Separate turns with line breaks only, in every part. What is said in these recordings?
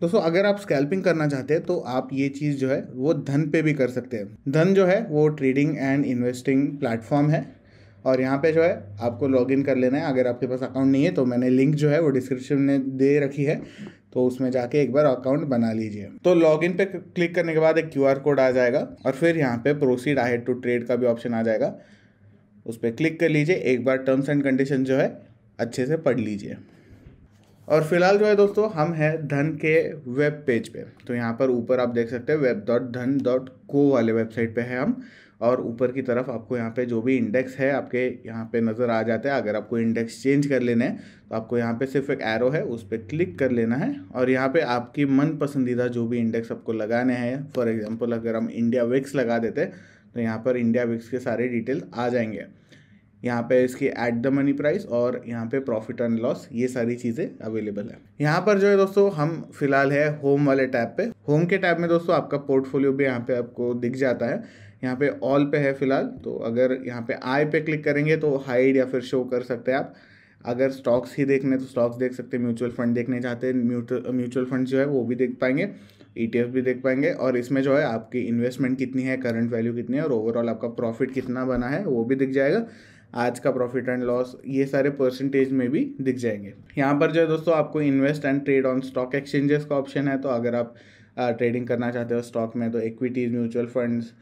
दोस्तों अगर आप स्कैल्पिंग करना चाहते हैं तो आप ये चीज़ जो है वो धन पे भी कर सकते हैं धन जो है वो ट्रेडिंग एंड इन्वेस्टिंग प्लेटफॉर्म है और यहाँ पे जो है आपको लॉगिन कर लेना है अगर आपके पास अकाउंट नहीं है तो मैंने लिंक जो है वो डिस्क्रिप्शन में दे रखी है तो उसमें जाके एक बार अकाउंट बना लीजिए तो लॉगिन पे क्लिक करने के बाद एक क्यू कोड आ जाएगा और फिर यहाँ पे प्रोसीड आई टू ट्रेड का भी ऑप्शन आ जाएगा उस पर क्लिक कर लीजिए एक बार टर्म्स एंड कंडीशन जो है अच्छे से पढ़ लीजिए और फिलहाल जो है दोस्तों हम हैं धन के वेब पेज पे तो यहाँ पर ऊपर आप देख सकते हैं वेब डॉट धन डॉट को वाले वेबसाइट पे हैं हम और ऊपर की तरफ आपको यहाँ पे जो भी इंडेक्स है आपके यहाँ पे नज़र आ जाता है अगर आपको इंडेक्स चेंज कर लेना है तो आपको यहाँ पे सिर्फ एक एरो है उस पर क्लिक कर लेना है और यहाँ पे आपकी मन पसंदीदा जो भी इंडेक्स आपको लगाने हैं फॉर एग्जांपल अगर हम इंडिया विक्स लगा देते तो यहाँ पर इंडिया विक्स के सारे डिटेल आ जाएंगे यहाँ पे इसकी एट द मनी प्राइस और यहाँ पे प्रॉफिट एंड लॉस ये सारी चीज़ें अवेलेबल है यहाँ पर जो है दोस्तों हम फिलहाल है होम वाले टैब पे होम के टैब में दोस्तों आपका पोर्टफोलियो भी यहाँ पे आपको दिख जाता है यहाँ पे ऑल पे है फिलहाल तो अगर यहाँ पे आई पे क्लिक करेंगे तो हाइड या फिर शो कर सकते हैं आप अगर स्टॉक्स ही देखने तो स्टॉक्स देख सकते हैं म्यूचुअल फंड देखने चाहते हैं म्यूचुअल फंड जो है वो भी देख पाएंगे ई e भी देख पाएंगे और इसमें जो है आपकी इन्वेस्टमेंट कितनी है करंट वैल्यू कितनी है और ओवरऑल आपका प्रॉफिट कितना बना है वो भी दिख जाएगा आज का प्रॉफिट एंड लॉस ये सारे परसेंटेज में भी दिख जाएंगे यहाँ पर जो है दोस्तों आपको invest and trade on stock exchanges का ऑप्शन है तो अगर आप ट्रेडिंग करना चाहते हो स्टॉक में तो equities mutual funds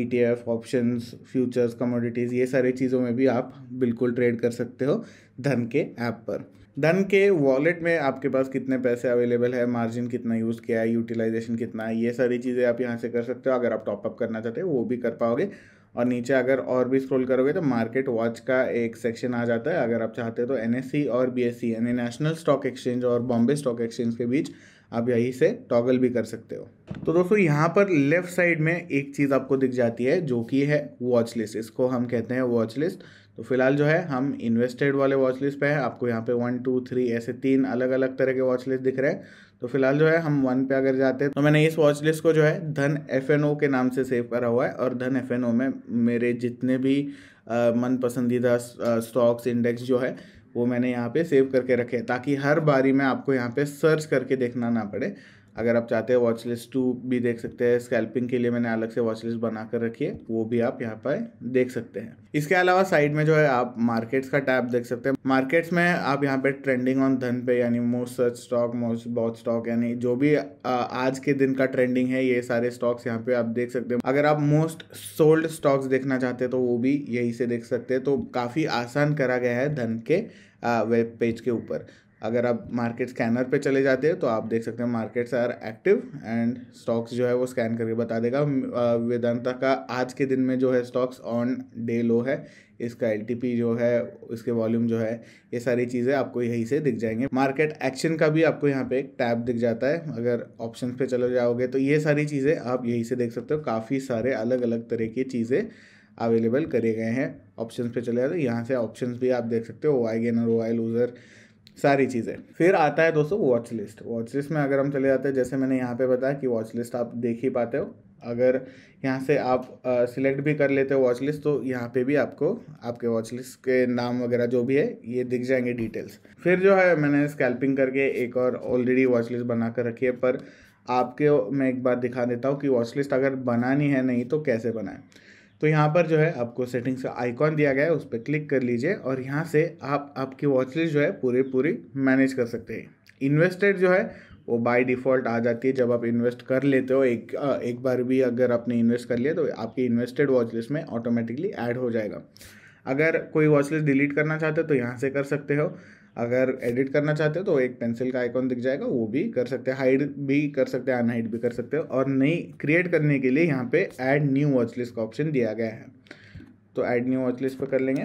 E T F option futures commodities ये सारी चीज़ों में भी आप बिल्कुल ट्रेड कर सकते हो धन के ऐप पर धन के वॉलेट में आपके पास कितने पैसे अवेलेबल है मार्जिन कितना यूज़ किया है यूटिलाइजेशन कितना है ये सारी चीज़ें आप यहाँ से कर सकते हो अगर आप टॉपअप करना चाहते हो वो भी कर पाओगे और नीचे अगर और भी स्क्रॉल करोगे तो मार्केट वॉच का एक सेक्शन आ जाता है अगर आप चाहते हो तो एन e और बी e, यानी नेशनल स्टॉक एक्सचेंज और बॉम्बे स्टॉक एक्सचेंज के बीच आप यहीं से टॉगल भी कर सकते हो तो दोस्तों यहाँ पर लेफ्ट साइड में एक चीज़ आपको दिख जाती है जो कि है वॉच लिस्ट इसको हम कहते हैं वॉच लिस्ट तो फिलहाल जो है हम इन्वेस्टेड वाले वॉच लिस्ट पे हैं आपको यहाँ पे वन टू थ्री ऐसे तीन अलग अलग तरह के वॉच लिस्ट दिख रहे हैं तो फिलहाल जो है हम वन पे अगर जाते हैं तो मैंने इस वॉच लिस्ट को जो है धन एफ के नाम से सेव करा हुआ है और धन एफ में मेरे जितने भी मन पसंदीदा स्टॉक्स इंडेक्स जो है वो मैंने यहाँ पे सेव करके रखे ताकि हर बारी में आपको यहाँ पे सर्च करके देखना ना पड़े अगर आप चाहते हैं वॉच लिस्ट टू भी देख सकते हैं स्कैल्पिंग के लिए मैंने अलग से वॉच लिस्ट बना कर रखी है वो भी आप यहाँ पर देख सकते हैं इसके अलावा साइड में जो है आप मार्केट्स का टैब देख सकते हैं मार्केट्स में आप यहाँ पे ट्रेंडिंग ऑन धन पे यानी मोस्ट सर्च स्टॉक मोस्ट बहुत स्टॉक यानी जो भी आज के दिन का ट्रेंडिंग है ये सारे स्टॉक्स यहाँ पे आप देख सकते हैं अगर आप मोस्ट सोल्ड स्टॉक्स देखना चाहते हैं तो वो भी यही से देख सकते हैं तो काफ़ी आसान करा गया है धन के वेब पेज के ऊपर अगर आप मार्केट स्कैनर पे चले जाते हैं तो आप देख सकते हैं markets are active and stocks जो है वो स्कैन करके बता देगा वेदांता का आज के दिन में जो है स्टॉक्स ऑन डे लो है इसका एल जो है इसके वॉल्यूम जो है ये सारी चीज़ें आपको यहीं से दिख जाएंगे मार्केट एक्शन का भी आपको यहाँ पे एक टैब दिख जाता है अगर ऑप्शन पे चले जाओगे तो ये सारी चीज़ें आप यहीं से देख सकते हो काफ़ी सारे अलग अलग तरह की चीज़ें अवेलेबल करे गए हैं ऑप्शन पे चले जाते तो यहाँ से ऑप्शन भी आप देख सकते हो ओ आई गेनर ओ आई लूज़र सारी चीज़ें फिर आता है दोस्तों वॉच लिस्ट वॉच लिस्ट में अगर हम चले जाते हैं जैसे मैंने यहाँ पे बताया कि वॉच लिस्ट आप देख ही पाते हो अगर यहाँ से आप सिलेक्ट भी कर लेते हो वॉच लिस्ट तो यहाँ पे भी आपको आपके वॉच लिस्ट के नाम वगैरह जो भी है ये दिख जाएंगे डिटेल्स फिर जो है मैंने स्कैल्पिंग करके एक और ऑलरेडी वॉच लिस्ट बना कर रखी है पर आपके मैं एक बार दिखा देता हूँ कि वॉच लिस्ट अगर बनानी है नहीं तो कैसे बनाएं तो यहाँ पर जो है आपको सेटिंग्स का आइकॉन दिया गया है उस पर क्लिक कर लीजिए और यहाँ से आप आपकी वॉच लिस्ट जो है पूरी पूरी मैनेज कर सकते हैं इन्वेस्टेड जो है वो बाय डिफ़ॉल्ट आ जाती है जब आप इन्वेस्ट कर लेते हो एक एक बार भी अगर आपने इन्वेस्ट कर लिया तो आपकी इन्वेस्टेड वॉच लिस्ट में ऑटोमेटिकली ऐड हो जाएगा अगर कोई वॉच लिस्ट डिलीट करना चाहते हो तो यहाँ से कर सकते हो अगर एडिट करना चाहते हो तो एक पेंसिल का आइकॉन दिख जाएगा वो भी कर सकते हैं हाइड भी कर सकते हैं अनहाइड भी कर सकते हो और नई क्रिएट करने के लिए यहाँ पे ऐड न्यू वॉच लिस्ट का ऑप्शन दिया गया है तो ऐड न्यू वॉच लिस्ट पर कर लेंगे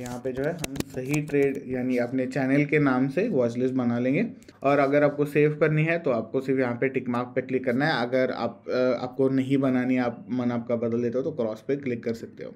यहाँ पे जो है हम सही ट्रेड यानी अपने चैनल के नाम से वॉच लिस्ट बना लेंगे और अगर आपको सेव करनी है तो आपको सिर्फ यहाँ पे टिक मार्क पे क्लिक करना है अगर आप आपको नहीं बनानी आप मन आपका बदल देते हो तो क्रॉस पे क्लिक कर सकते हो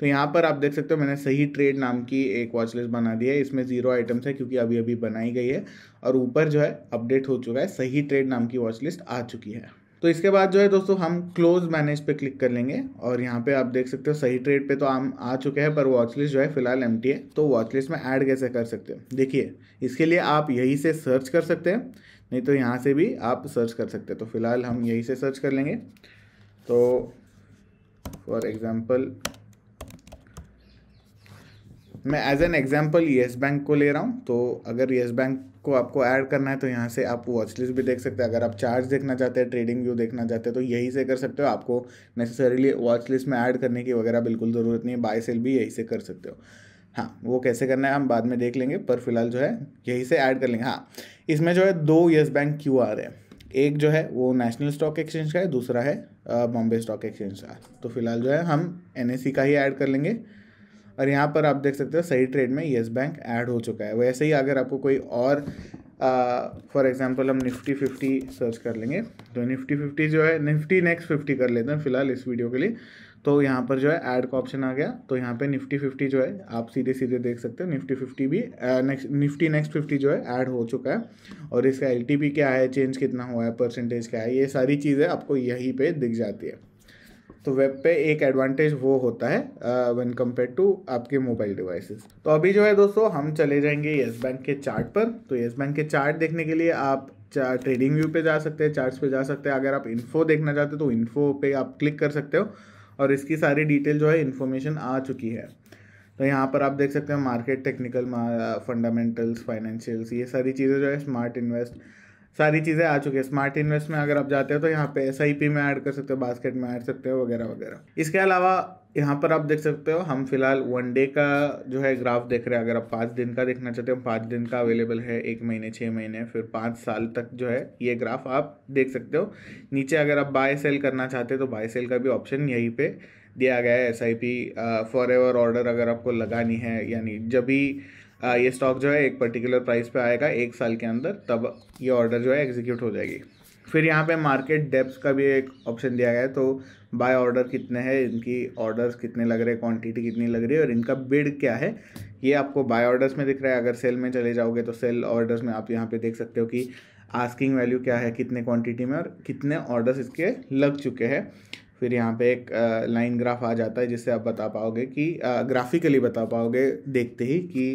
तो यहाँ पर आप देख सकते हो मैंने सही ट्रेड नाम की एक वॉच लिस्ट बना दी है इसमें जीरो आइटम्स है क्योंकि अभी अभी बनाई गई है और ऊपर जो है अपडेट हो चुका है सही ट्रेड नाम की वॉच लिस्ट आ चुकी है तो इसके बाद जो है दोस्तों हम क्लोज मैनेज पे क्लिक कर लेंगे और यहाँ पे आप देख सकते हो सही ट्रेड पे तो हम आ चुके हैं पर वॉच लिस्ट जो है फिलहाल एम है तो वॉच लिस्ट में ऐड कैसे कर सकते हैं देखिए इसके लिए आप यहीं से सर्च कर सकते हैं नहीं तो यहाँ से भी आप सर्च कर सकते हैं तो फिलहाल हम यहीं से सर्च कर लेंगे तो फॉर एग्ज़ाम्पल मैं as an example yes bank को ले रहा हूँ तो अगर येस बैंक को आपको ऐड करना है तो यहाँ से आप वॉच लिस्ट भी देख सकते हैं अगर आप चार्ज देखना चाहते हैं ट्रेडिंग व्यू देखना चाहते हैं तो यही से कर सकते हो आपको नेसेसरीली वॉच लिस्ट में ऐड करने की वगैरह बिल्कुल ज़रूरत नहीं है बाय सेल भी यही से कर सकते हो हाँ वो कैसे करना है हम बाद में देख लेंगे पर फिलहाल जो है यही से ऐड कर लेंगे हाँ इसमें जो है दो येस बैंक क्यू आर है एक जो है वो नेशनल स्टॉक एक्सचेंज का है दूसरा है बॉम्बे स्टॉक एक्सचेंज का तो फिलहाल जो है हम एन का ही ऐड कर लेंगे और यहाँ पर आप देख सकते हो सही ट्रेड में येस बैंक ऐड हो चुका है वैसे ही अगर आपको कोई और फॉर uh, एग्जाम्पल हम निफ्टी फिफ्टी सर्च कर लेंगे तो निफ्टी फिफ्टी जो है निफ्टी नेक्स्ट फिफ्टी कर लेते हैं फिलहाल इस वीडियो के लिए तो यहाँ पर जो है ऐड का ऑप्शन आ गया तो यहाँ पे निफ्टी फिफ्टी जो है आप सीधे सीधे देख सकते हो निफ्टी फिफ्टी भी नेक्स्ट निफ्टी नेक्स्ट फिफ्टी जो है ऐड हो चुका है और इसका एल क्या है चेंज कितना हुआ है परसेंटेज क्या है ये सारी चीज़ें आपको यहीं पर दिख जाती है तो वेब पे एक एडवांटेज वो होता है वन कम्पेयर टू आपके मोबाइल डिवाइसेस तो अभी जो है दोस्तों हम चले जाएंगे येस बैंक के चार्ट पर तो येस बैंक के चार्ट देखने के लिए आप ट्रेडिंग व्यू पे जा सकते हैं चार्ट्स पे जा सकते हैं अगर आप इन्फो देखना चाहते हो तो इन्फो पे आप क्लिक कर सकते हो और इसकी सारी डिटेल जो है इन्फॉर्मेशन आ चुकी है तो यहाँ पर आप देख सकते हैं मार्केट टेक्निकल फंडामेंटल्स फाइनेंशियल्स ये सारी चीज़ें जो है स्मार्ट इन्वेस्ट सारी चीज़ें आ चुकी है स्मार्ट इन्वेस्ट में अगर आप जाते हो तो यहाँ पे एस में ऐड कर सकते हो बास्केट में ऐड सकते हो वगैरह वगैरह इसके अलावा यहाँ पर आप देख सकते हो हम फिलहाल वन डे का जो है ग्राफ देख रहे हैं अगर आप पाँच दिन का देखना चाहते हो पाँच दिन का अवेलेबल है एक महीने छः महीने फिर पाँच साल तक जो है ये ग्राफ आप देख सकते हो नीचे अगर आप बाय सेल करना चाहते हो तो बाय सेल का भी ऑप्शन यहीं पर दिया गया है S I P for ever order अगर आपको लगानी है यानी जब भी आ, हाँ, ये स्टॉक जो है एक पर्टिकुलर प्राइस पे आएगा एक साल के अंदर तब ये ऑर्डर जो है एग्जीक्यूट हो जाएगी फिर यहाँ पे मार्केट डेप्स का भी एक ऑप्शन दिया गया है तो बाय ऑर्डर कितने हैं इनकी ऑर्डर्स कितने लग रहे हैं क्वांटिटी कितनी लग रही है और इनका बिड क्या है ये आपको बाय ऑर्डर्स में दिख रहा है अगर सेल में चले जाओगे तो सेल ऑर्डर्स में आप यहाँ पे देख सकते हो कि आस्किंग वैल्यू क्या है कितने क्वांटिटी में और कितने ऑर्डर्स इसके लग चुके हैं फिर यहाँ पे एक लाइन ग्राफ आ जाता है जिससे आप बता पाओगे कि ग्राफिकली बता पाओगे देखते ही कि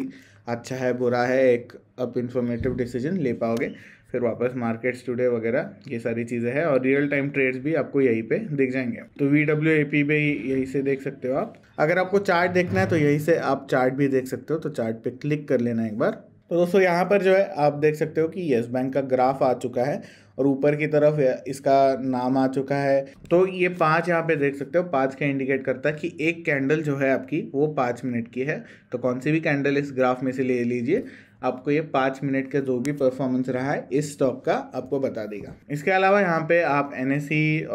अच्छा है बुरा है एक आप इन्फॉर्मेटिव डिसीजन ले पाओगे फिर वापस मार्केट्स टुडे वगैरह ये सारी चीज़ें हैं और रियल टाइम ट्रेड्स भी आपको यहीं पे दिख जाएंगे तो वी डब्ल्यू ए पी पे यहीं से देख सकते हो आप अगर आपको चार्ट देखना है तो यहीं से आप चार्ट भी देख सकते हो तो चार्ट पे क्लिक कर लेना एक बार तो दोस्तों यहाँ पर जो है आप देख सकते हो कि येस बैंक का ग्राफ आ चुका है और ऊपर की तरफ इसका नाम आ चुका है तो ये पाँच यहाँ पे देख सकते हो पाँच का इंडिकेट करता है कि एक कैंडल जो है आपकी वो पाँच मिनट की है तो कौन सी भी कैंडल इस ग्राफ में से ले लीजिए आपको ये पाँच मिनट का जो भी परफॉर्मेंस रहा है इस स्टॉक का आपको बता देगा इसके अलावा यहाँ पे आप एन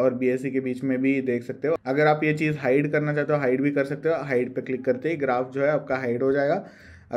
और बी के बीच में भी देख सकते हो अगर आप ये चीज़ हाइड करना चाहते हो हाइड भी कर सकते हो हाइड पे क्लिक करते ही ग्राफ जो है आपका हाइड हो जाएगा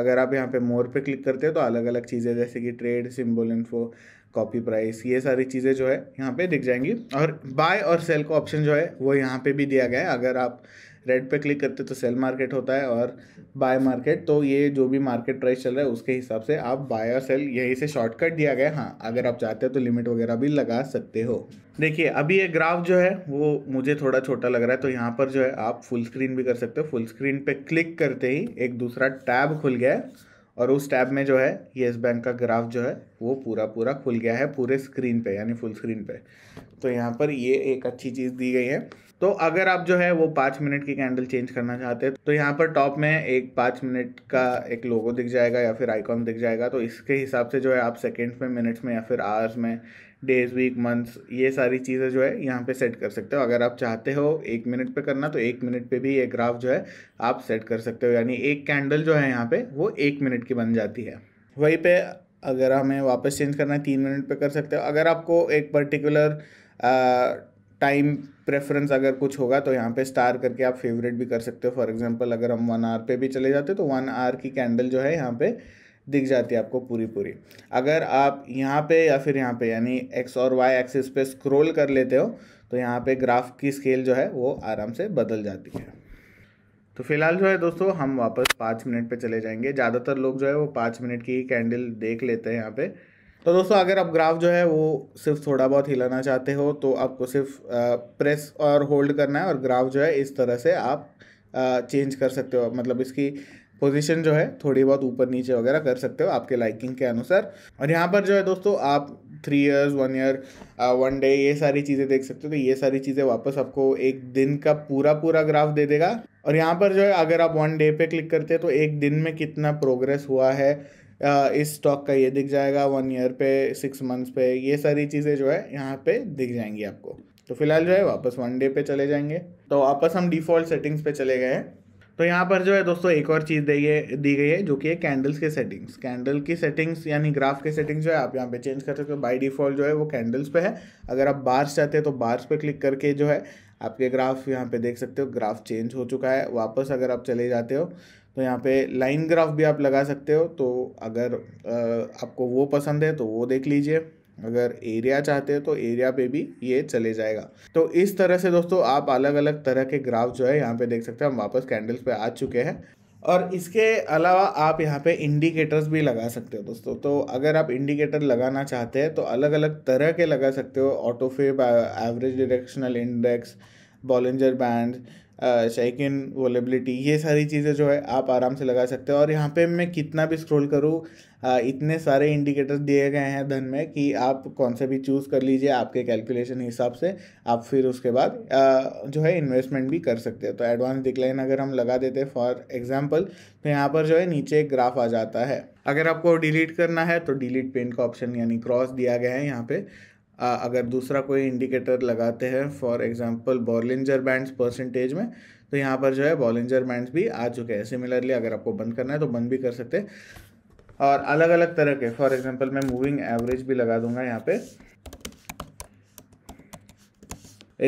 अगर आप यहाँ पे मोर पे क्लिक करते हो तो अलग अलग चीज़ें जैसे कि trade symbol info copy price ये सारी चीज़ें जो है यहाँ पे दिख जाएंगी और बाय और सेल का ऑप्शन जो है वो यहाँ पे भी दिया गया है अगर आप रेड पे क्लिक करते तो सेल मार्केट होता है और बाय मार्केट तो ये जो भी मार्केट प्राइस चल रहा है उसके हिसाब से आप बाय और सेल यही से शॉर्टकट दिया गया है हाँ अगर आप चाहते हैं तो लिमिट वगैरह भी लगा सकते हो देखिए अभी ये ग्राफ जो है वो मुझे थोड़ा छोटा लग रहा है तो यहाँ पर जो है आप फुल स्क्रीन भी कर सकते हो फुल स्क्रीन पर क्लिक करते ही एक दूसरा टैब खुल गया है और उस टैब में जो है येस बैंक का ग्राफ जो है वो पूरा पूरा खुल गया है पूरे स्क्रीन पे यानी फुल स्क्रीन पे तो यहाँ पर ये एक अच्छी चीज़ दी गई है तो अगर आप जो है वो पाँच मिनट की कैंडल चेंज करना चाहते हैं तो यहाँ पर टॉप में एक पाँच मिनट का एक लोगो दिख जाएगा या फिर आइकॉन दिख जाएगा तो इसके हिसाब से जो है आप सेकेंड्स में मिनट्स में या फिर आवर्स में डेज वीक मंथ्स ये सारी चीज़ें जो है यहाँ पे सेट कर सकते हो अगर आप चाहते हो एक मिनट पे करना तो एक मिनट पे भी ये ग्राफ जो है आप सेट कर सकते हो यानी एक कैंडल जो है यहाँ पे वो एक मिनट की बन जाती है वहीं पे अगर हमें वापस चेंज करना है तीन मिनट पे कर सकते हो अगर आपको एक पर्टिकुलर टाइम प्रेफरेंस अगर कुछ होगा तो यहाँ पे स्टार करके आप फेवरेट भी कर सकते हो फॉर एग्जांपल अगर हम वन आवर पे भी चले जाते तो वन आवर की कैंडल जो है यहाँ पे दिख जाती है आपको पूरी पूरी अगर आप यहाँ पे या फिर यहाँ पे यानी एक्स और वाई एक्सिस पे स्क्रोल कर लेते हो तो यहाँ पे ग्राफ की स्केल जो है वो आराम से बदल जाती है तो फिलहाल जो है दोस्तों हम वापस पाँच मिनट पे चले जाएंगे ज़्यादातर लोग जो है वो पाँच मिनट की ही कैंडल देख लेते हैं यहाँ पे तो दोस्तों अगर आप ग्राफ जो है वो सिर्फ थोड़ा बहुत हिलाना चाहते हो तो आपको सिर्फ प्रेस और होल्ड करना है और ग्राफ जो है इस तरह से आप चेंज कर सकते हो मतलब इसकी पोजीशन जो है थोड़ी बहुत ऊपर नीचे वगैरह कर सकते हो आपके लाइकिंग के अनुसार और यहाँ पर जो है दोस्तों आप three years one year one day ये सारी चीज़ें देख सकते हो तो ये सारी चीज़ें वापस आपको एक दिन का पूरा पूरा ग्राफ दे देगा और यहाँ पर जो है अगर आप वन डे पे क्लिक करते हैं तो एक दिन में कितना प्रोग्रेस हुआ है uh, इस स्टॉक का ये दिख जाएगा वन ईयर पे सिक्स मंथ्स पे ये सारी चीज़ें जो है यहाँ पे दिख जाएंगी आपको तो फिलहाल जो है वापस वन डे पे चले जाएंगे तो वापस हम डिफ़ॉल्ट सेटिंग्स पे चले गए हैं तो यहाँ पर जो है दोस्तों एक और चीज़ दी है दी गई है जो कि है कैंडल्स के सेटिंग्स कैंडल की सेटिंग्स यानी ग्राफ के सेटिंग्स जो है आप यहाँ पे चेंज कर सकते हो बाय डिफ़ॉल्ट जो है वो कैंडल्स पे है अगर आप बार्स चाहते हैं तो बार्स पे क्लिक करके जो है आपके ग्राफ यहाँ पे देख सकते हो ग्राफ चेंज हो चुका है वापस अगर आप चले जाते हो तो यहाँ पे लाइन ग्राफ भी आप लगा सकते हो तो अगर आपको वो पसंद है तो वो देख लीजिए अगर एरिया चाहते हो तो एरिया पे भी ये चले जाएगा तो इस तरह से दोस्तों आप अलग अलग तरह के ग्राफ जो है यहाँ पे देख सकते हैं हम वापस कैंडल्स पे आ चुके हैं और इसके अलावा आप यहाँ पे इंडिकेटर्स भी लगा सकते हो दोस्तों तो अगर आप इंडिकेटर लगाना चाहते हैं तो अलग अलग तरह के लगा सकते हो ऑटोफेब average directional index Bollinger band इन वोलेबिलिटी ये सारी चीज़ें जो है आप आराम से लगा सकते हो और यहाँ पे मैं कितना भी स्क्रॉल करूँ हाँ, इतने सारे इंडिकेटर्स दिए गए हैं धन में कि आप कौन से भी चूज़ कर लीजिए आपके कैलकुलेशन हिसाब से आप फिर उसके बाद जो है इन्वेस्टमेंट भी कर सकते हैं तो एडवांस डिक्लाइन अगर हम लगा देते हैं फॉर एग्जाम्पल तो यहाँ पर जो है नीचे एक ग्राफ आ जाता है अगर आपको डिलीट करना है तो डिलीट पेन का ऑप्शन यानी क्रॉस दिया गया है यहाँ पे अगर दूसरा कोई इंडिकेटर लगाते हैं for example Bollinger bands percentage में तो यहाँ पर जो है बॉलिंजर बैंड्स भी आ चुके हैं सिमिलरली अगर आपको बंद करना है तो बंद भी कर सकते हैं और अलग अलग तरह के फॉर एग्जांपल मैं मूविंग एवरेज भी लगा दूंगा यहाँ पे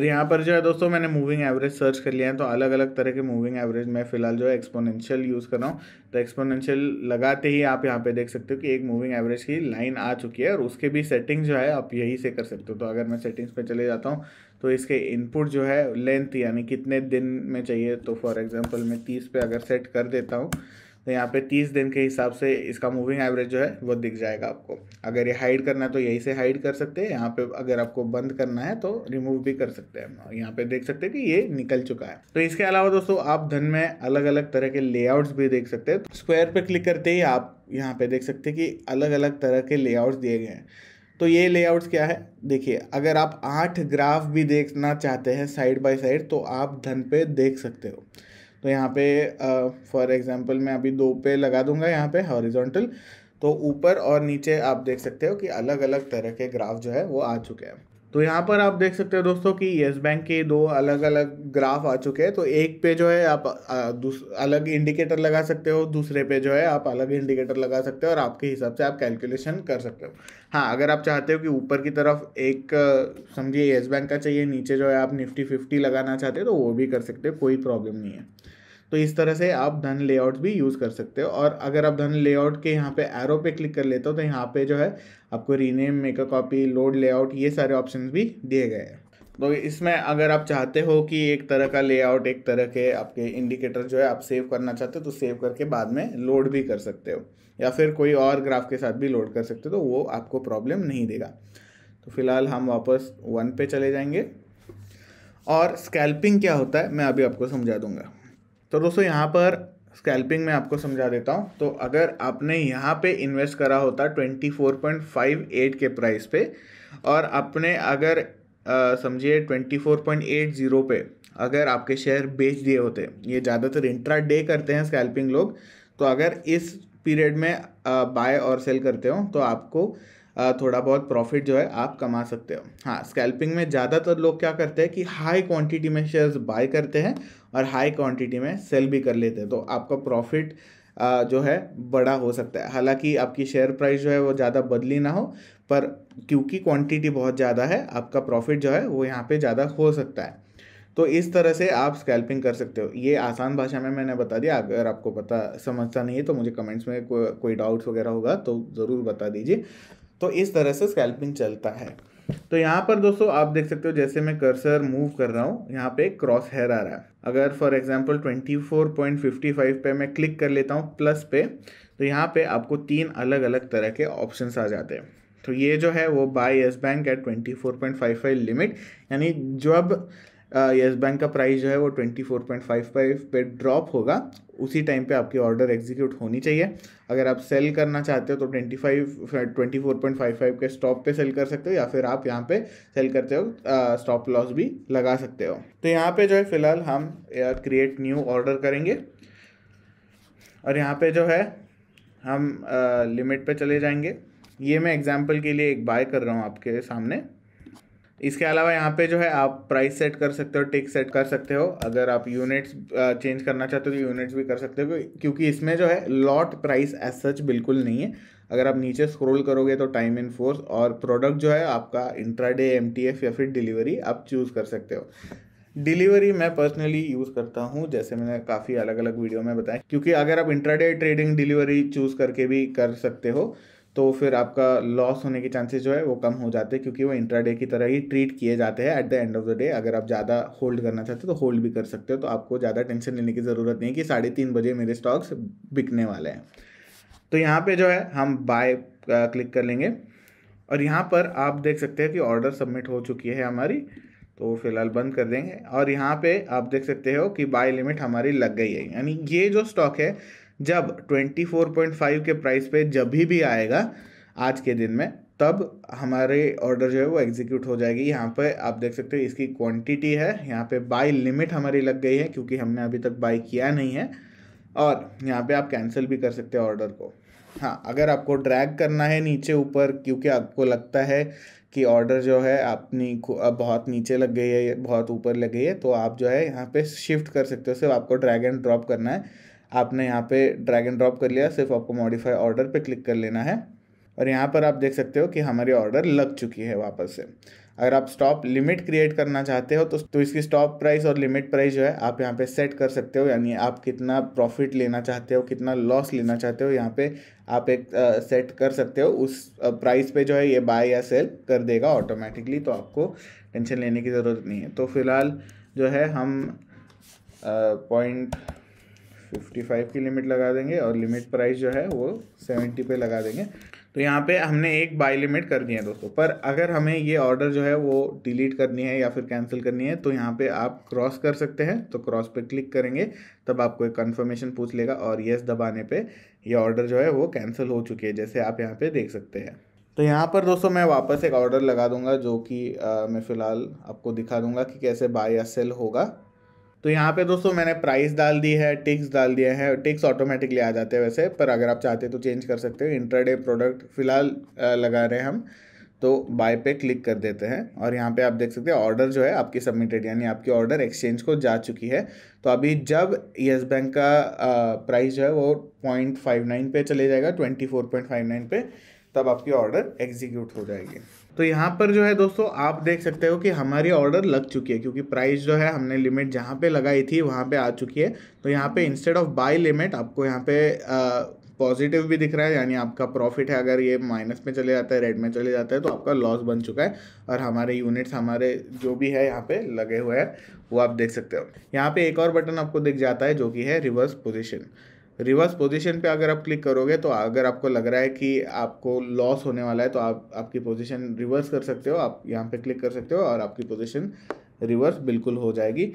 यहाँ पर जो है दोस्तों मैंने मूविंग एवरेज सर्च कर लिया है तो अलग अलग तरह के मूविंग एवरेज मैं फिलहाल जो है एक्सपोनेंशियल यूज़ कर रहा हूँ तो एक्सपोनेंशियल लगाते ही आप यहाँ पे देख सकते हो कि एक मूविंग एवरेज की लाइन आ चुकी है और उसके भी सेटिंग जो है आप यही से कर सकते हो तो अगर मैं सेटिंग्स पे चले जाता हूँ तो इसके इनपुट जो है लेंथ यानी कितने दिन में चाहिए तो फॉर एग्जाम्पल मैं तीस पे अगर सेट कर देता हूँ तो यहाँ पे तीस दिन के हिसाब से इसका मूविंग एवरेज जो है वो दिख जाएगा आपको अगर ये हाइड करना है तो यहीं से हाइड कर सकते हैं यहाँ पे अगर आपको बंद करना है तो रिमूव भी कर सकते हैं यहाँ पे देख सकते हैं कि ये निकल चुका है तो इसके अलावा दोस्तों आप धन में अलग अलग तरह के लेआउट्स भी देख सकते हैं स्क्वायर पर क्लिक करते ही आप यहाँ पे देख सकते हैं कि अलग अलग तरह के लेआउट्स दिए गए हैं तो ये लेआउट्स क्या है देखिए अगर आप आठ ग्राफ भी देखना चाहते हैं साइड बाय साइड तो आप धन पे देख सकते हो तो यहाँ पे फॉर एग्जांपल मैं अभी दो पे लगा दूंगा यहाँ पे हॉरिजॉन्टल तो ऊपर और नीचे आप देख सकते हो कि अलग अलग तरह के ग्राफ जो है वो आ चुके हैं तो यहाँ पर आप देख सकते हो दोस्तों कि येस बैंक के दो अलग अलग ग्राफ आ चुके हैं तो एक पे जो है आप अलग इंडिकेटर लगा सकते हो दूसरे पे जो है आप अलग इंडिकेटर लगा सकते हो और आपके हिसाब से आप कैलकुलेशन कर सकते हो हाँ अगर आप चाहते हो कि ऊपर की तरफ एक समझिए येस बैंक का चाहिए नीचे जो है आप निफ्टी फिफ्टी लगाना चाहते हो तो वो भी कर सकते हो कोई प्रॉब्लम नहीं है तो इस तरह से आप धन लेआउट भी यूज़ कर सकते हो और अगर आप धन लेआउट के यहाँ पे एरो पे क्लिक कर लेते हो तो यहाँ पे जो है आपको rename make copy load layout ये सारे ऑप्शन भी दिए गए हैं तो इसमें अगर आप चाहते हो कि एक तरह का लेआउट एक तरह के आपके इंडिकेटर जो है आप सेव करना चाहते हो तो सेव करके बाद में लोड भी कर सकते हो या फिर कोई और ग्राफ के साथ भी लोड कर सकते हो तो वो आपको प्रॉब्लम नहीं देगा तो फिलहाल हम वापस वन पे चले जाएंगे और स्कैल्पिंग क्या होता है मैं अभी आपको समझा दूंगा तो दोस्तों यहाँ पर स्कैल्पिंग में आपको समझा देता हूँ तो अगर आपने यहाँ पे इन्वेस्ट करा होता 24.58 के प्राइस पे और आपने अगर समझिए 24.80 पे अगर आपके शेयर बेच दिए होते ये ज़्यादातर इंट्रा डे करते हैं स्कैल्पिंग लोग तो अगर इस पीरियड में बाय और सेल करते हो तो आपको थोड़ा बहुत प्रॉफिट जो है आप कमा सकते हो हाँ स्कैल्पिंग में ज़्यादातर लोग क्या करते हैं कि हाई क्वांटिटी में शेयर्स बाय करते हैं और हाई क्वांटिटी में सेल भी कर लेते हैं तो आपका प्रॉफिट जो है बड़ा हो सकता है हालांकि आपकी शेयर प्राइस जो है वो ज़्यादा बदली ना हो पर क्योंकि क्वांटिटी बहुत ज़्यादा है आपका प्रॉफिट जो है वो यहाँ पे ज़्यादा हो सकता है तो इस तरह से आप स्कैल्पिंग कर सकते हो ये आसान भाषा में मैंने बता दिया अगर आपको पता समझता नहीं है तो मुझे कमेंट्स में को, कोई डाउट्स वगैरह होगा तो ज़रूर बता दीजिए तो इस तरह से स्कैल्पिंग चलता है तो यहाँ पर दोस्तों आप देख सकते हो जैसे मैं कर्सर मूव कर रहा हूँ यहाँ पे क्रॉस हेयर आ रहा है अगर फॉर एग्जांपल 24.55 पे मैं क्लिक कर लेता हूँ प्लस पे तो यहाँ पे आपको तीन अलग अलग तरह के ऑप्शन आ जाते हैं तो ये जो है वो buy yes bank at 24.55 limit यानी जब येस बैंक का प्राइस जो है वो twenty four point five five पे ड्रॉप होगा उसी टाइम पे आपकी ऑर्डर एग्जीक्यूट होनी चाहिए अगर आप सेल करना चाहते हो तो twenty five twenty four point five five के स्टॉप पे सेल कर सकते हो या फिर आप यहाँ पे सेल करते हो स्टॉप लॉस भी लगा सकते हो तो यहाँ पे जो है फिलहाल हम क्रिएट न्यू ऑर्डर करेंगे और यहाँ पे जो है हम लिमिट पे चले जाएंगे ये मैं एग्जाम्पल के लिए एक बाय कर रहा हूँ आपके सामने इसके अलावा यहाँ पे जो है आप प्राइस सेट कर सकते हो टिक सेट कर सकते हो अगर आप यूनिट्स चेंज करना चाहते हो तो यूनिट्स भी कर सकते हो क्योंकि इसमें जो है लॉट प्राइस एज सच बिल्कुल नहीं है अगर आप नीचे स्क्रॉल करोगे तो टाइम इन फोर्स और प्रोडक्ट जो है आपका इंट्राडे एम या फिर डिलीवरी आप चूज़ कर सकते हो डिलीवरी मैं पर्सनली यूज़ करता हूँ जैसे मैंने काफ़ी अलग अलग वीडियो में बताया क्योंकि अगर आप इंट्राडे ट्रेडिंग डिलीवरी चूज़ करके भी कर सकते हो तो फिर आपका लॉस होने के चांसेस जो है वो कम हो जाते हैं क्योंकि वो इंट्राडे की तरह ही ट्रीट किए जाते हैं at the end of the day अगर आप ज़्यादा होल्ड करना चाहते हो तो होल्ड भी कर सकते हो तो आपको ज़्यादा टेंशन लेने की ज़रूरत नहीं है कि साढ़े तीन बजे मेरे स्टॉक्स बिकने वाले हैं तो यहाँ पर जो है हम बाय क्लिक कर लेंगे और यहाँ पर आप देख सकते हैं कि ऑर्डर सबमिट हो चुकी है हमारी तो फिलहाल बंद कर देंगे और यहाँ पर आप देख सकते हो कि बाय लिमिट हमारी लग गई है यानी ये जो स्टॉक है जब 24.5 के प्राइस पे जब भी भी आएगा आज के दिन में तब हमारे ऑर्डर जो है वो एग्जीक्यूट हो जाएगी यहाँ पे आप देख सकते हो इसकी क्वांटिटी है यहाँ पे बाय लिमिट हमारी लग गई है क्योंकि हमने अभी तक बाय किया नहीं है और यहाँ पे आप कैंसिल भी कर सकते हो ऑर्डर को हाँ अगर आपको ड्रैग करना है नीचे ऊपर क्योंकि आपको लगता है कि ऑर्डर जो है अपनी अब बहुत नीचे लग गई है बहुत ऊपर लग गई है तो आप जो है यहाँ पे शिफ्ट कर सकते हो सिर्फ आपको ड्रैग एंड ड्रॉप करना है आपने यहाँ पे ड्रैग एंड ड्रॉप कर लिया सिर्फ आपको मॉडिफाई ऑर्डर पे क्लिक कर लेना है और यहाँ पर आप देख सकते हो कि हमारी ऑर्डर लग चुकी है वापस से अगर आप स्टॉप लिमिट क्रिएट करना चाहते हो तो तो इसकी स्टॉप प्राइस और लिमिट प्राइस जो है आप यहाँ पे सेट कर सकते हो यानी आप कितना प्रॉफिट लेना चाहते हो कितना लॉस लेना चाहते हो यहाँ पे आप एक आ, सेट कर सकते हो उस प्राइस पे जो है ये बाय या सेल कर देगा ऑटोमेटिकली तो आपको टेंशन लेने की ज़रूरत नहीं है तो फिलहाल जो है हम पॉइंट फिफ्टी फाइव की लिमिट लगा देंगे और लिमिट प्राइस जो है वो सेवेंटी पे लगा देंगे तो यहाँ पे हमने एक बाई लिमिट कर दी है दोस्तों पर अगर हमें ये ऑर्डर जो है वो डिलीट करनी है या फिर कैंसिल करनी है तो यहाँ पे आप क्रॉस कर सकते हैं तो क्रॉस पे क्लिक करेंगे तब आपको एक कन्फर्मेशन पूछ लेगा और येस दबाने पर ये ऑर्डर जो है वो कैंसिल हो चुकी है जैसे आप यहाँ पर देख सकते हैं तो यहाँ पर दोस्तों मैं वापस एक ऑर्डर लगा दूंगा जो कि मैं फ़िलहाल आपको दिखा दूंगा कि कैसे बाय या सेल होगा तो यहाँ पे दोस्तों मैंने प्राइस डाल दी है टिक्स डाल दिए हैं टिक्स ऑटोमेटिकली आ जाते हैं वैसे पर अगर आप चाहते तो चेंज कर सकते हो इंटरडे प्रोडक्ट फ़िलहाल लगा रहे हैं हम तो बाय पे क्लिक कर देते हैं और यहाँ पे आप देख सकते हैं ऑर्डर जो है आपकी सबमिटेड यानी आपकी ऑर्डर एक्सचेंज को जा चुकी है तो अभी जब येस बैंक का प्राइस जो है वो पॉइंट फाइव नाइन पे चले जाएगा twenty four point five nine पे तब आपकी ऑर्डर एग्जीक्यूट हो जाएगी तो यहाँ पर जो है दोस्तों आप देख सकते हो कि हमारी ऑर्डर लग चुकी है क्योंकि प्राइस जो है हमने लिमिट जहाँ पे लगाई थी वहाँ पे आ चुकी है तो यहाँ पे इंस्टेड ऑफ बाय लिमिट आपको यहाँ पे पॉजिटिव भी दिख रहा है यानी आपका प्रॉफिट है अगर ये माइनस में चले जाता है रेड में चले जाता है तो आपका लॉस बन चुका है और हमारे यूनिट्स हमारे जो भी है यहाँ पे लगे हुए हैं वो आप देख सकते हो यहाँ पे एक और बटन आपको दिख जाता है जो कि है रिवर्स पोजिशन रिवर्स पोजीशन पे अगर आप क्लिक करोगे तो अगर आपको लग रहा है कि आपको लॉस होने वाला है तो आप आपकी पोजीशन रिवर्स कर सकते हो आप यहाँ पे क्लिक कर सकते हो और आपकी पोजीशन रिवर्स बिल्कुल हो जाएगी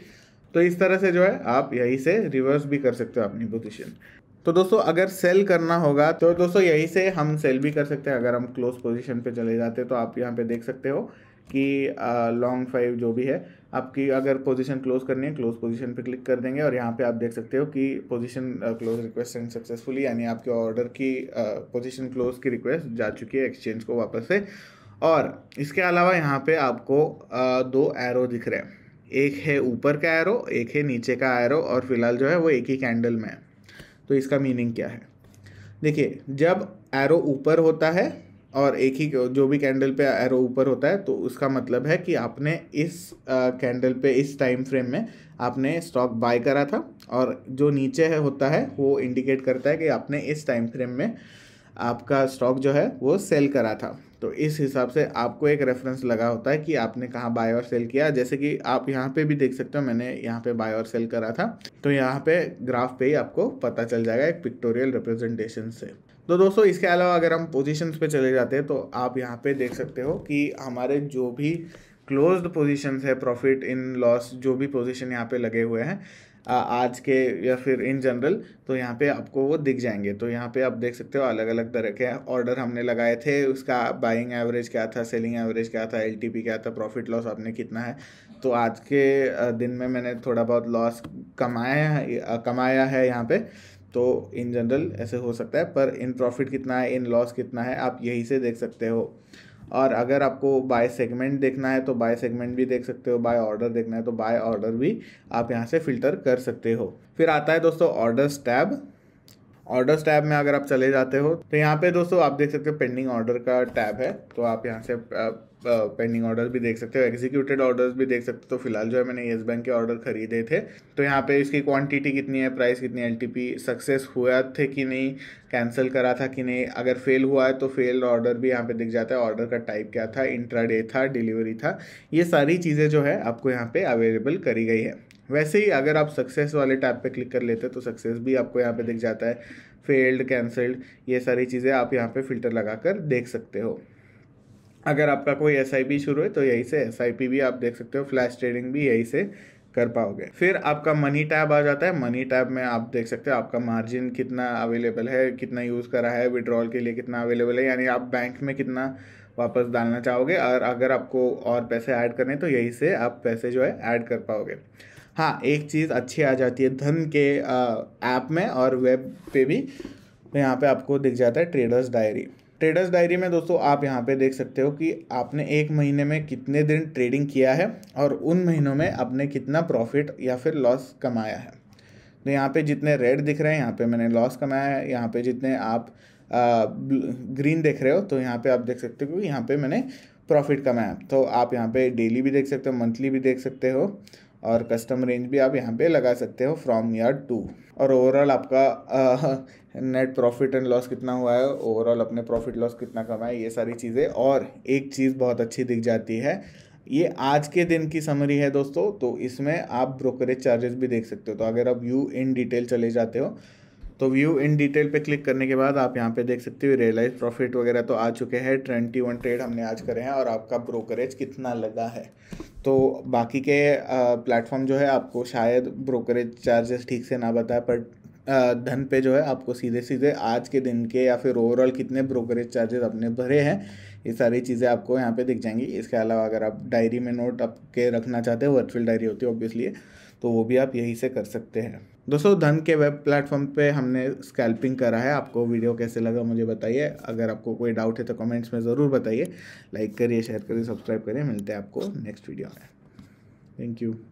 तो इस तरह से जो है आप यहीं से रिवर्स भी कर सकते हो अपनी पोजीशन तो दोस्तों अगर सेल करना होगा तो दोस्तों यहीं से हम सेल भी कर सकते हैं अगर हम क्लोज पोजिशन पर चले जाते हैं तो आप यहाँ पे देख सकते हो कि लॉन्ग फाइव जो भी है आपकी अगर पोजीशन क्लोज करनी है क्लोज पोजीशन पे क्लिक कर देंगे और यहाँ पे आप देख सकते हो कि position close request send successfully यानी आपके ऑर्डर की पोजीशन क्लोज की रिक्वेस्ट जा चुकी है एक्सचेंज को वापस से और इसके अलावा यहाँ पे आपको uh, दो एरो दिख रहे हैं एक है ऊपर का एरो एक है नीचे का एरो और फिलहाल जो है वो एक ही कैंडल में है तो इसका मीनिंग क्या है देखिए जब एरो ऊपर होता है और एक ही जो भी कैंडल पे एरो ऊपर होता है तो उसका मतलब है कि आपने इस कैंडल पे इस टाइम फ्रेम में आपने स्टॉक बाय करा था और जो नीचे है होता है वो इंडिकेट करता है कि आपने इस टाइम फ्रेम में आपका स्टॉक जो है वो सेल करा था तो इस हिसाब से आपको एक रेफरेंस लगा होता है कि आपने कहाँ बाय और सेल किया जैसे कि आप यहाँ पे भी देख सकते हो मैंने यहाँ पे बाय और सेल करा था तो यहाँ पे ग्राफ पे ही आपको पता चल जाएगा एक पिक्टोरियल रिप्रेजेंटेशन से तो दोस्तों इसके अलावा अगर हम पोजीशंस पे चले जाते हैं तो आप यहाँ पे देख सकते हो कि हमारे जो भी क्लोज्ड पोजीशंस है प्रॉफिट इन लॉस जो भी पोजीशन यहाँ पे लगे हुए हैं आज के या फिर इन जनरल तो यहाँ पे आपको वो दिख जाएंगे तो यहाँ पे आप देख सकते हो अलग अलग तरह के ऑर्डर हमने लगाए थे उसका बाइंग एवरेज क्या था सेलिंग एवरेज क्या था एल क्या था प्रॉफिट लॉस आपने कितना है तो आज के दिन में मैंने थोड़ा बहुत लॉस कमाया कमाया है यहाँ पर तो इन जनरल ऐसे हो सकता है पर इन प्रॉफिट कितना है इन लॉस कितना है आप यही से देख सकते हो और अगर आपको बाय सेगमेंट देखना है तो बाय सेगमेंट भी देख सकते हो बाय ऑर्डर देखना है तो बाय ऑर्डर भी आप यहाँ से फिल्टर कर सकते हो फिर आता है दोस्तों ऑर्डर्स टैब ऑर्डर्स टैब में अगर आप चले जाते हो तो यहाँ पे दोस्तों आप देख सकते हो पेंडिंग ऑर्डर का टैब है तो आप यहाँ से पेंडिंग ऑर्डर भी देख सकते हो एग्जीक्यूटेड ऑर्डर्स भी देख सकते हो तो फिलहाल जो है मैंने येस बैंक के ऑर्डर खरीदे थे तो यहाँ पे इसकी क्वांटिटी कितनी है प्राइस कितनी एल सक्सेस हुआ थे कि नहीं कैंसिल करा था कि नहीं अगर फेल हुआ है तो फेल ऑर्डर भी यहाँ पे दिख जाता है ऑर्डर का टाइप क्या था इंट्राडे था डिलीवरी था ये सारी चीज़ें जो है आपको यहाँ पर अवेलेबल करी गई है वैसे ही अगर आप सक्सेस वाले टैब पे क्लिक कर लेते हैं तो सक्सेस भी आपको यहाँ पे दिख जाता है फेल्ड कैंसल्ड ये सारी चीज़ें आप यहाँ पे फ़िल्टर लगा कर देख सकते हो अगर आपका कोई एस आई पी शुरू है तो यही से एस आई पी भी आप देख सकते हो फ्लैश ट्रेडिंग भी यही से कर पाओगे फिर आपका मनी टैब आ जाता है मनी टैब में आप देख सकते हो आपका मार्जिन कितना अवेलेबल है कितना यूज़ करा है विड्रॉल के लिए कितना अवेलेबल है यानी आप बैंक में कितना वापस डालना चाहोगे और अगर आपको और पैसे ऐड करने तो यही से आप पैसे जो है ऐड कर पाओगे हाँ एक चीज़ अच्छी आ जाती है धन के ऐप में और वेब पे भी तो यहाँ पे आपको दिख जाता है ट्रेडर्स डायरी ट्रेडर्स डायरी में दोस्तों आप यहाँ पे देख सकते हो कि आपने एक महीने में कितने दिन ट्रेडिंग किया है और उन महीनों में आपने कितना प्रॉफिट या फिर लॉस कमाया है तो यहाँ पे जितने रेड दिख रहे हैं यहाँ पे मैंने लॉस कमाया है यहाँ पे जितने आप आ, ग्रीन देख रहे हो तो यहाँ पे आप देख सकते हो कि यहाँ पे मैंने प्रॉफिट कमाया तो आप यहाँ पे डेली भी देख सकते हो मंथली भी देख सकते हो और कस्टम रेंज भी आप यहाँ पे लगा सकते हो फ्रॉम ईयर टू और ओवरऑल आपका नेट प्रॉफिट एंड लॉस कितना हुआ है ओवरऑल अपने प्रॉफिट लॉस कितना कमाए ये सारी चीज़ें और एक चीज़ बहुत अच्छी दिख जाती है ये आज के दिन की समरी है दोस्तों तो इसमें आप ब्रोकरेज चार्जेस भी देख सकते हो तो अगर आप यू इन डिटेल चले जाते हो तो व्यू इन डिटेल पे क्लिक करने के बाद आप यहाँ पे देख सकते हो रियलाइज प्रॉफिट वगैरह तो आ चुके हैं ट्वेंटी वन ट्रेड हमने आज करे हैं और आपका ब्रोकरेज कितना लगा है तो बाकी के प्लेटफॉर्म जो है आपको शायद ब्रोकरेज चार्जेस ठीक से ना बताए पर धन पे जो है आपको सीधे सीधे आज के दिन के या फिर ओवरऑल कितने ब्रोकरेज चार्जेस अपने भरे हैं ये सारी चीज़ें आपको यहाँ पे दिख जाएंगी इसके अलावा अगर आप डायरी में नोट आपके रखना चाहते हो वर्चुअल डायरी होती है ऑब्वियसली तो वो भी आप यहीं से कर सकते हैं दोस्तों धन के वेब प्लेटफॉर्म पे हमने स्कैल्पिंग करा है आपको वीडियो कैसे लगा मुझे बताइए अगर आपको कोई डाउट है तो कमेंट्स में ज़रूर बताइए लाइक करिए शेयर करिए सब्सक्राइब करिए मिलते हैं आपको नेक्स्ट वीडियो में थैंक यू